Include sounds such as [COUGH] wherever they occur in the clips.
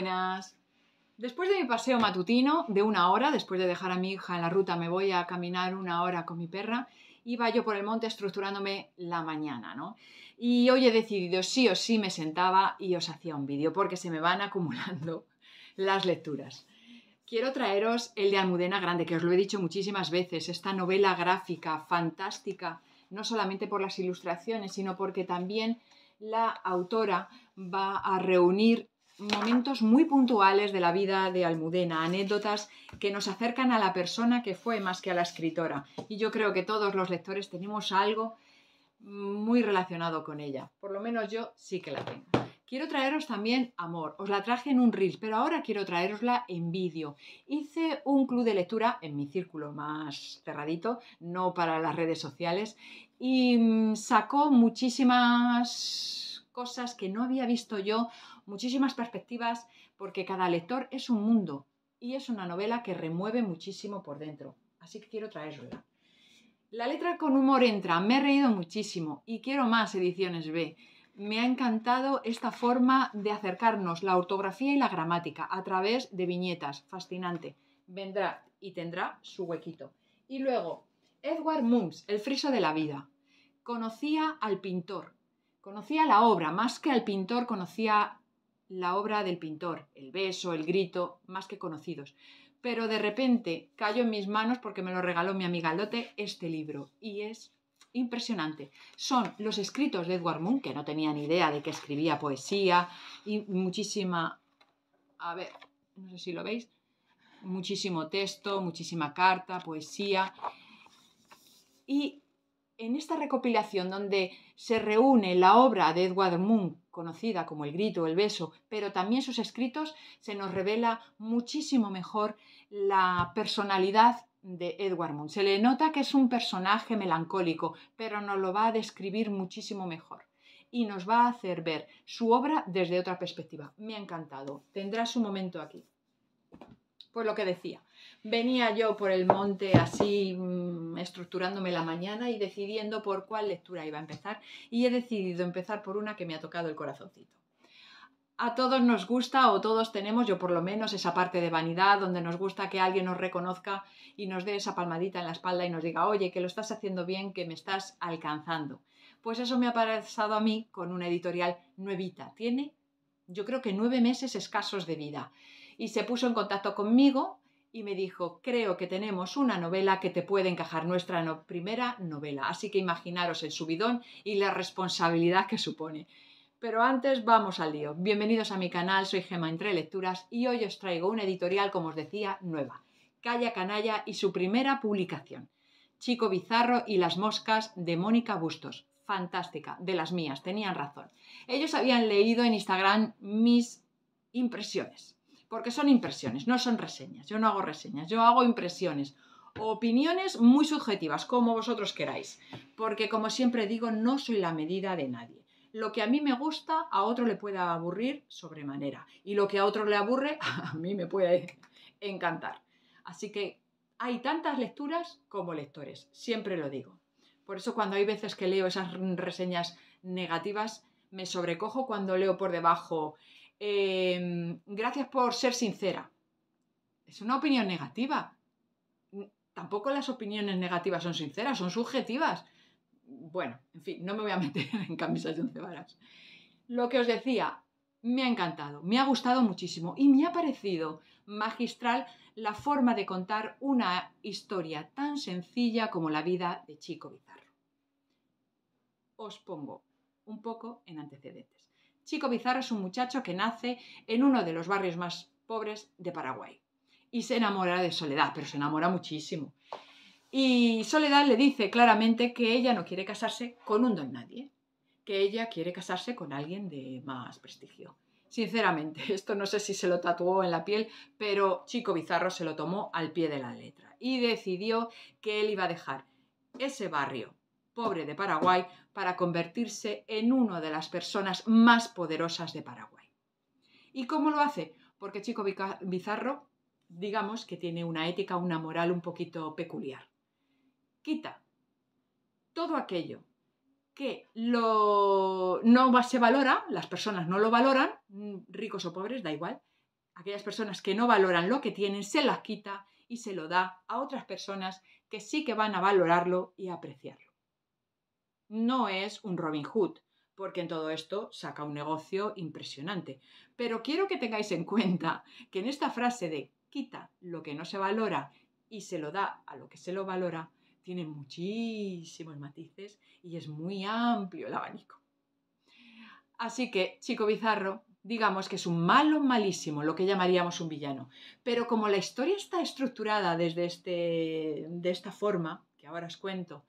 buenas. Después de mi paseo matutino de una hora, después de dejar a mi hija en la ruta, me voy a caminar una hora con mi perra, iba yo por el monte estructurándome la mañana, ¿no? Y hoy he decidido sí o sí me sentaba y os hacía un vídeo, porque se me van [LAUGHS] acumulando las lecturas. Quiero traeros el de Almudena Grande, que os lo he dicho muchísimas veces, esta novela gráfica fantástica, no solamente por las ilustraciones, sino porque también la autora va a reunir momentos muy puntuales de la vida de Almudena, anécdotas que nos acercan a la persona que fue más que a la escritora. Y yo creo que todos los lectores tenemos algo muy relacionado con ella. Por lo menos yo sí que la tengo. Quiero traeros también amor. Os la traje en un reel, pero ahora quiero traerosla en vídeo. Hice un club de lectura en mi círculo más cerradito, no para las redes sociales, y mm, sacó muchísimas cosas que no había visto yo, muchísimas perspectivas, porque cada lector es un mundo y es una novela que remueve muchísimo por dentro. Así que quiero traerla. La letra con humor entra, me he reído muchísimo y quiero más ediciones B. Me ha encantado esta forma de acercarnos la ortografía y la gramática a través de viñetas, fascinante. Vendrá y tendrá su huequito. Y luego, Edward Munch, El friso de la vida. Conocía al pintor, Conocía la obra, más que al pintor conocía la obra del pintor, el beso, el grito, más que conocidos. Pero de repente cayó en mis manos porque me lo regaló mi amiga Lote este libro y es impresionante. Son los escritos de Edward Moon, que no tenía ni idea de que escribía poesía y muchísima... A ver, no sé si lo veis. Muchísimo texto, muchísima carta, poesía. Y en esta recopilación donde se reúne la obra de Edward Moon, conocida como El grito, el beso, pero también sus escritos, se nos revela muchísimo mejor la personalidad de Edward Moon. Se le nota que es un personaje melancólico, pero nos lo va a describir muchísimo mejor y nos va a hacer ver su obra desde otra perspectiva. Me ha encantado. tendrá su momento aquí. Pues lo que decía, venía yo por el monte así mm, estructurándome la mañana y decidiendo por cuál lectura iba a empezar y he decidido empezar por una que me ha tocado el corazoncito. A todos nos gusta o todos tenemos, yo por lo menos, esa parte de vanidad donde nos gusta que alguien nos reconozca y nos dé esa palmadita en la espalda y nos diga, oye, que lo estás haciendo bien, que me estás alcanzando. Pues eso me ha pasado a mí con una editorial nuevita. Tiene, yo creo que nueve meses escasos de vida y se puso en contacto conmigo y me dijo, creo que tenemos una novela que te puede encajar, nuestra primera novela. Así que imaginaros el subidón y la responsabilidad que supone. Pero antes vamos al lío. Bienvenidos a mi canal, soy Gema Entre Lecturas y hoy os traigo una editorial, como os decía, nueva. Calla Canalla y su primera publicación. Chico Bizarro y las moscas de Mónica Bustos. Fantástica, de las mías, tenían razón. Ellos habían leído en Instagram mis impresiones porque son impresiones, no son reseñas. Yo no hago reseñas, yo hago impresiones opiniones muy subjetivas, como vosotros queráis, porque como siempre digo, no soy la medida de nadie. Lo que a mí me gusta, a otro le pueda aburrir sobremanera, y lo que a otro le aburre, [LAUGHS] a mí me puede encantar. Así que hay tantas lecturas como lectores, siempre lo digo. Por eso cuando hay veces que leo esas reseñas negativas, me sobrecojo cuando leo por debajo Em, gracias por ser sincera. Es una opinión negativa. Mm, tampoco las opiniones negativas son sinceras, son subjetivas. Bueno, en fin, no me voy a [LAUGHS] meter en camisas de once varas. Lo que os decía, me ha encantado, me ha gustado muchísimo y me ha parecido magistral la forma de contar una historia tan sencilla como la vida de Chico Bizarro. Os pongo un poco en antecedentes. Chico Bizarro es un muchacho que nace en uno de los barrios más pobres de Paraguay y se enamora de Soledad, pero se enamora muchísimo. Y Soledad le dice claramente que ella no quiere casarse con un don nadie, que ella quiere casarse con alguien de más prestigio. Sinceramente, [LAUGHS] esto no sé si se lo tatuó en la piel, pero Chico Bizarro se lo tomó al pie de la letra y decidió que él iba a dejar ese barrio pobre de Paraguay para convertirse en una de las personas más poderosas de Paraguay. ¿Y cómo lo hace? Porque Chico Bizarro, digamos que tiene una ética, una moral un poquito peculiar. Quita todo aquello que lo, no se valora, las personas no lo valoran, ricos o pobres, da igual, aquellas personas que no valoran lo que tienen, se las quita y se lo da a otras personas que sí que van a valorarlo y apreciarlo. No es un Robin Hood, porque en todo esto saca un negocio impresionante. Pero quiero que tengáis en cuenta que en esta frase de quita lo que no se valora y se lo da a lo que se lo valora, tiene muchísimos matices y es muy amplio el abanico. Así que, chico bizarro, digamos que es un malo malísimo, lo que llamaríamos un villano. Pero como la historia está estructurada desde este, de esta forma, que ahora os cuento,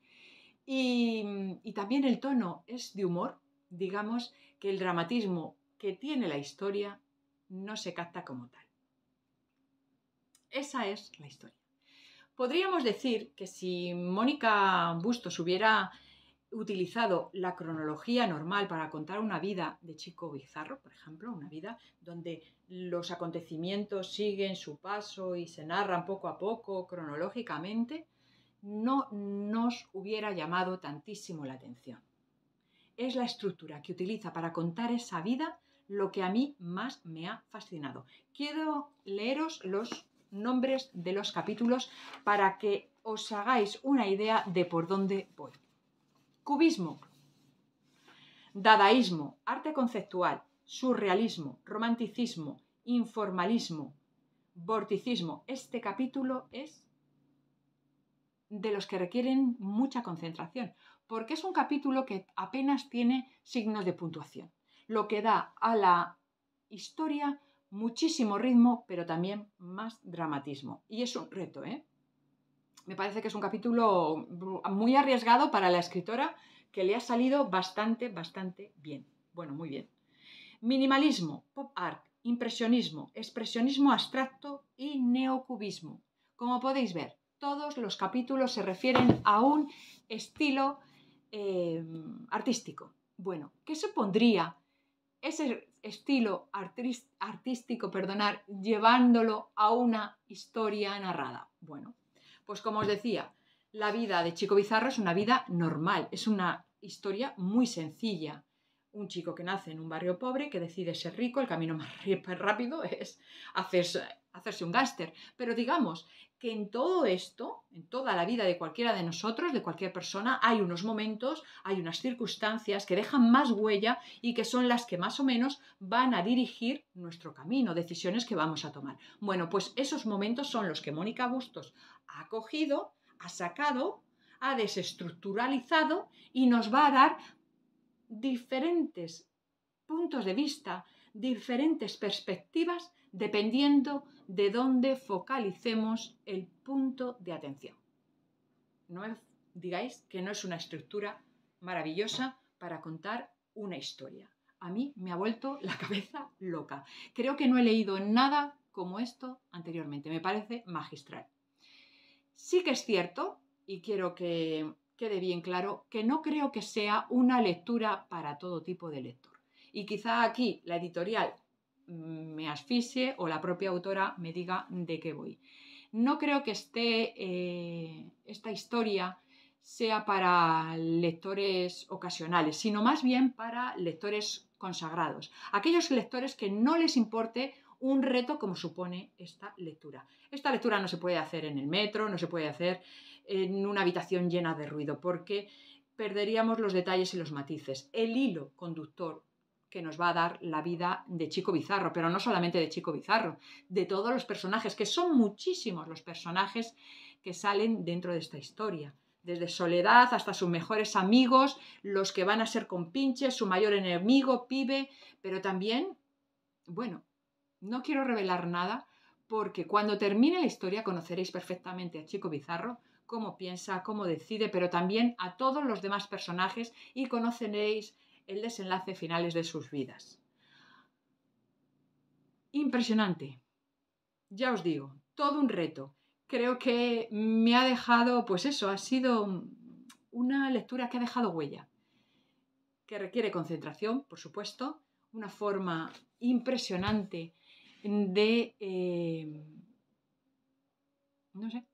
Mm, y, también el tono es de humor. Digamos que el dramatismo que tiene la historia no se capta como tal. Esa es la historia. Podríamos decir que si Mónica Bustos hubiera utilizado la cronología normal para contar una vida de chico bizarro, por ejemplo, una vida donde los acontecimientos siguen su paso y se narran poco a poco cronológicamente, no nos hubiera llamado tantísimo la atención. Es la estructura que utiliza para contar esa vida lo que a mí más me ha fascinado. Quiero leeros los nombres de los capítulos para que os hagáis una idea de por dónde voy. Cubismo, dadaísmo, arte conceptual, surrealismo, romanticismo, informalismo, vorticismo. Este capítulo es de los que requieren mucha concentración, porque es un capítulo que apenas tiene signos de puntuación, lo que da a la historia muchísimo ritmo, pero también más dramatismo. Y es un reto, ¿eh? Me parece que es un capítulo muy arriesgado para la escritora, que le ha salido bastante, bastante bien. Bueno, muy bien. Minimalismo, pop art, impresionismo, expresionismo abstracto y neocubismo. Como podéis ver, todos los capítulos se refieren a un estilo eh, artístico. Bueno, ¿qué supondría ese estilo artístico, perdonar, llevándolo a una historia narrada? Bueno, pues como os decía, la vida de Chico Bizarro es una vida normal, es una historia muy sencilla un chico que nace en un barrio pobre, que decide ser rico, el camino más rápido [LAUGHS] es hacerse, hacerse un gáster. Pero digamos que en todo esto, en toda la vida de cualquiera de nosotros, de cualquier persona, hay unos momentos, hay unas circunstancias que dejan más huella y que son las que más o menos van a dirigir nuestro camino, decisiones que vamos a tomar. Bueno, pues esos momentos son los que Mónica Bustos ha cogido, ha sacado ha desestructuralizado y nos va a dar diferentes puntos de vista, diferentes perspectivas, dependiendo de dónde focalicemos el punto de atención. No es, digáis que no es una estructura maravillosa para contar una historia. A mí me ha vuelto la cabeza loca. Creo que no he leído nada como esto anteriormente. Me parece magistral. Sí que es cierto, y quiero que quede bien claro que no creo que sea una lectura para todo tipo de lector. Y quizá aquí la editorial me asfixie o la propia autora me diga de qué voy. No creo que esté eh, esta historia sea para lectores ocasionales, sino más bien para lectores consagrados, aquellos lectores que no les importe un reto como supone esta lectura. Esta lectura no se puede hacer en el metro, no se puede hacer en una habitación llena de ruido, porque perderíamos los detalles y los matices. El hilo conductor que nos va a dar la vida de Chico Bizarro, pero no solamente de Chico Bizarro, de todos los personajes, que son muchísimos los personajes que salen dentro de esta historia. Desde Soledad hasta sus mejores amigos, los que van a ser compinches, su mayor enemigo, pibe, pero también, bueno, no quiero revelar nada porque cuando termine la historia conoceréis perfectamente a Chico Bizarro, cómo piensa, cómo decide, pero también a todos los demás personajes y conoceréis el desenlace finales de sus vidas. Impresionante. Ya os digo, todo un reto. Creo que me ha dejado, pues eso, ha sido una lectura que ha dejado huella, que requiere concentración, por supuesto, una forma impresionante de... Eh, no sé.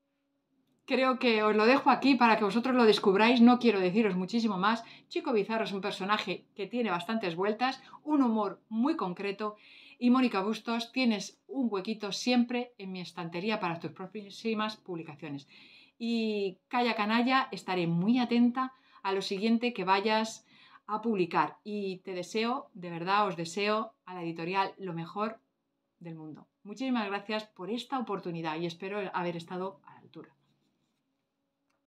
Creo que os lo dejo aquí para que vosotros lo descubráis. No quiero deciros muchísimo más. Chico Bizarro es un personaje que tiene bastantes vueltas, un humor muy concreto. Y Mónica Bustos, tienes un huequito siempre en mi estantería para tus próximas publicaciones. Y Calla Canalla, estaré muy atenta a lo siguiente que vayas a publicar. Y te deseo, de verdad os deseo a la editorial lo mejor del mundo. Muchísimas gracias por esta oportunidad y espero haber estado